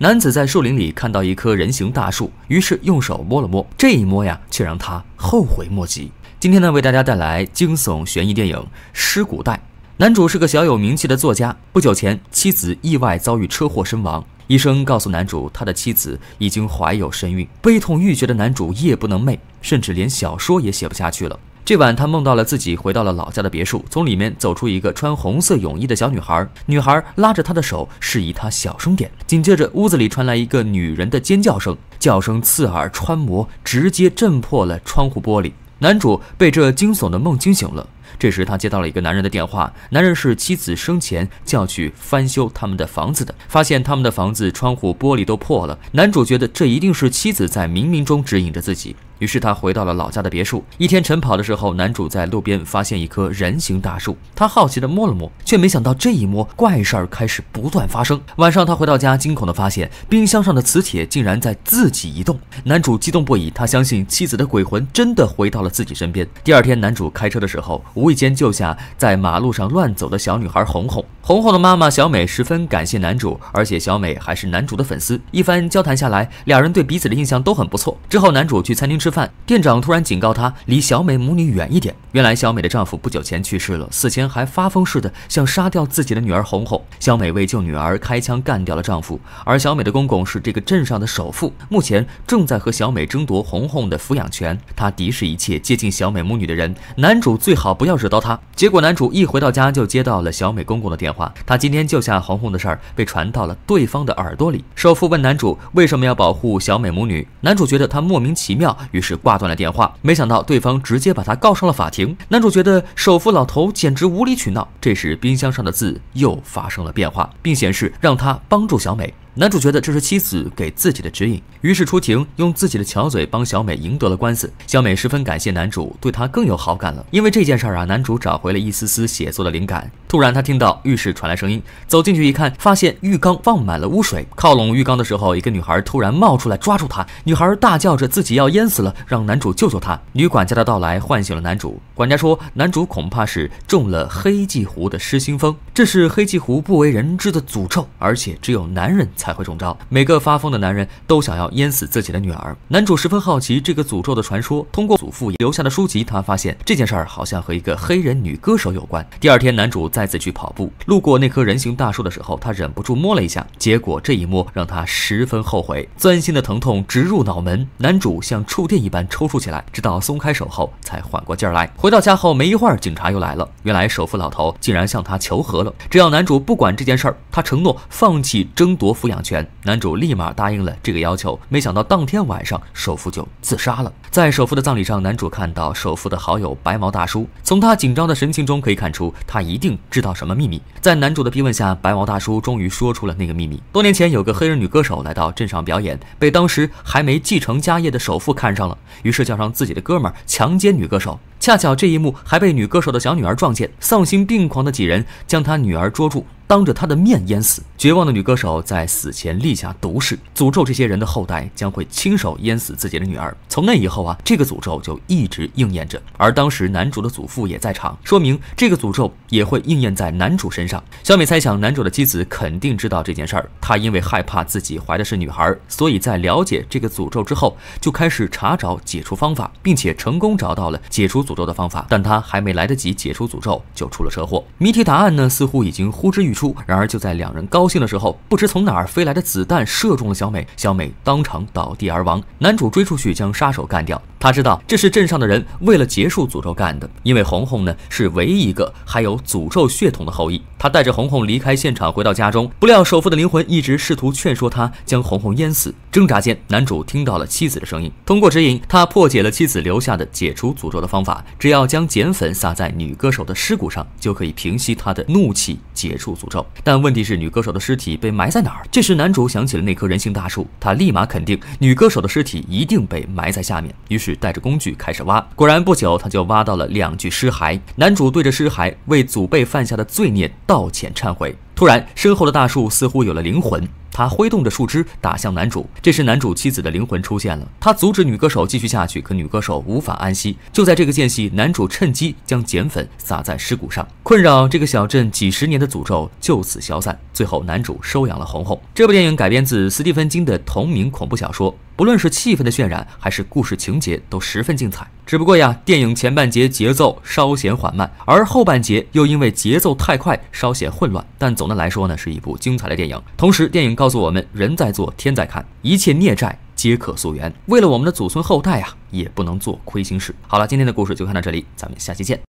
男子在树林里看到一棵人形大树，于是用手摸了摸。这一摸呀，却让他后悔莫及。今天呢，为大家带来惊悚悬疑电影《尸骨袋》。男主是个小有名气的作家。不久前，妻子意外遭遇车祸身亡。医生告诉男主，他的妻子已经怀有身孕。悲痛欲绝的男主夜不能寐，甚至连小说也写不下去了。这晚，他梦到了自己回到了老家的别墅，从里面走出一个穿红色泳衣的小女孩。女孩拉着他的手，示意他小声点。紧接着，屋子里传来一个女人的尖叫声，叫声刺耳、穿膜，直接震破了窗户玻璃。男主被这惊悚的梦惊醒了。这时，他接到了一个男人的电话，男人是妻子生前叫去翻修他们的房子的，发现他们的房子窗户玻璃都破了。男主觉得这一定是妻子在冥冥中指引着自己。于是他回到了老家的别墅。一天晨跑的时候，男主在路边发现一棵人形大树，他好奇的摸了摸，却没想到这一摸，怪事儿开始不断发生。晚上他回到家，惊恐的发现冰箱上的磁铁竟然在自己移动。男主激动不已，他相信妻子的鬼魂真的回到了自己身边。第二天，男主开车的时候，无意间救下在马路上乱走的小女孩红红。红红的妈妈小美十分感谢男主，而且小美还是男主的粉丝。一番交谈下来，两人对彼此的印象都很不错。之后，男主去餐厅吃。吃饭店长突然警告他离小美母女远一点。原来小美的丈夫不久前去世了，死前还发疯似的想杀掉自己的女儿红红。小美为救女儿开枪干掉了丈夫，而小美的公公是这个镇上的首富，目前正在和小美争夺红红的抚养权。他敌视一切接近小美母女的人，男主最好不要惹到他。结果男主一回到家就接到了小美公公的电话，他今天救下红红的事儿被传到了对方的耳朵里。首富问男主为什么要保护小美母女，男主觉得他莫名其妙。于是挂断了电话，没想到对方直接把他告上了法庭。男主觉得首富老头简直无理取闹。这时，冰箱上的字又发生了变化，并显示让他帮助小美。男主觉得这是妻子给自己的指引，于是出庭用自己的巧嘴帮小美赢得了官司。小美十分感谢男主，对他更有好感了。因为这件事儿啊，男主找回了一丝丝写作的灵感。突然，他听到浴室传来声音，走进去一看，发现浴缸放满了污水。靠拢浴缸的时候，一个女孩突然冒出来抓住他，女孩大叫着自己要淹死了，让男主救救她。女管家的到来唤醒了男主，管家说男主恐怕是中了黑寂湖的失心疯，这是黑寂湖不为人知的诅咒，而且只有男人才。才会中招。每个发疯的男人，都想要淹死自己的女儿。男主十分好奇这个诅咒的传说，通过祖父留下的书籍，他发现这件事儿好像和一个黑人女歌手有关。第二天，男主再次去跑步，路过那棵人形大树的时候，他忍不住摸了一下，结果这一摸让他十分后悔。钻心的疼痛直入脑门，男主像触电一般抽搐起来，直到松开手后才缓过劲儿来。回到家后，没一会儿警察又来了。原来首富老头竟然向他求和了，只要男主不管这件事儿，他承诺放弃争夺抚养。拳男主立马答应了这个要求，没想到当天晚上首富就自杀了。在首富的葬礼上，男主看到首富的好友白毛大叔，从他紧张的神情中可以看出，他一定知道什么秘密。在男主的逼问下，白毛大叔终于说出了那个秘密：多年前有个黑人女歌手来到镇上表演，被当时还没继承家业的首富看上了，于是叫上自己的哥们儿强奸女歌手。恰巧这一幕还被女歌手的小女儿撞见，丧心病狂的几人将他女儿捉住。当着他的面淹死，绝望的女歌手在死前立下毒誓，诅咒这些人的后代将会亲手淹死自己的女儿。从那以后啊，这个诅咒就一直应验着。而当时男主的祖父也在场，说明这个诅咒也会应验在男主身上。小美猜想，男主的妻子肯定知道这件事儿。她因为害怕自己怀的是女孩，所以在了解这个诅咒之后，就开始查找解除方法，并且成功找到了解除诅咒的方法。但她还没来得及解除诅咒，就出了车祸。谜题答案呢？似乎已经呼之欲。然而就在两人高兴的时候，不知从哪儿飞来的子弹射中了小美，小美当场倒地而亡。男主追出去将杀手干掉。他知道这是镇上的人为了结束诅咒干的，因为红红呢是唯一一个还有诅咒血统的后裔。他带着红红离开现场，回到家中，不料首富的灵魂一直试图劝说他将红红淹死。挣扎间，男主听到了妻子的声音。通过指引，他破解了妻子留下的解除诅咒的方法：只要将碱粉撒在女歌手的尸骨上，就可以平息她的怒气，解除诅咒。但问题是，女歌手的尸体被埋在哪儿？这时，男主想起了那棵人性大树，他立马肯定女歌手的尸体一定被埋在下面。于是。带着工具开始挖，果然不久他就挖到了两具尸骸。男主对着尸骸为祖辈犯下的罪孽道歉忏悔。突然，身后的大树似乎有了灵魂，他挥动着树枝打向男主。这时，男主妻子的灵魂出现了，他阻止女歌手继续下去。可女歌手无法安息。就在这个间隙，男主趁机将碱粉撒在尸骨上，困扰这个小镇几十年的诅咒就此消散。最后，男主收养了红红。这部电影改编自斯蒂芬金的同名恐怖小说，不论是气氛的渲染还是故事情节，都十分精彩。只不过呀，电影前半节节奏稍显缓慢，而后半节又因为节奏太快，稍显混乱。但总的来说呢，是一部精彩的电影。同时，电影告诉我们，人在做，天在看，一切孽债皆可溯源。为了我们的祖孙后代啊，也不能做亏心事。好了，今天的故事就看到这里，咱们下期见。